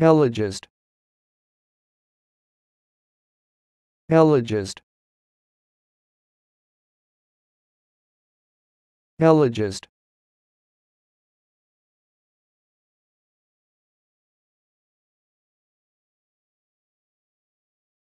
Elegist Elegist Elegist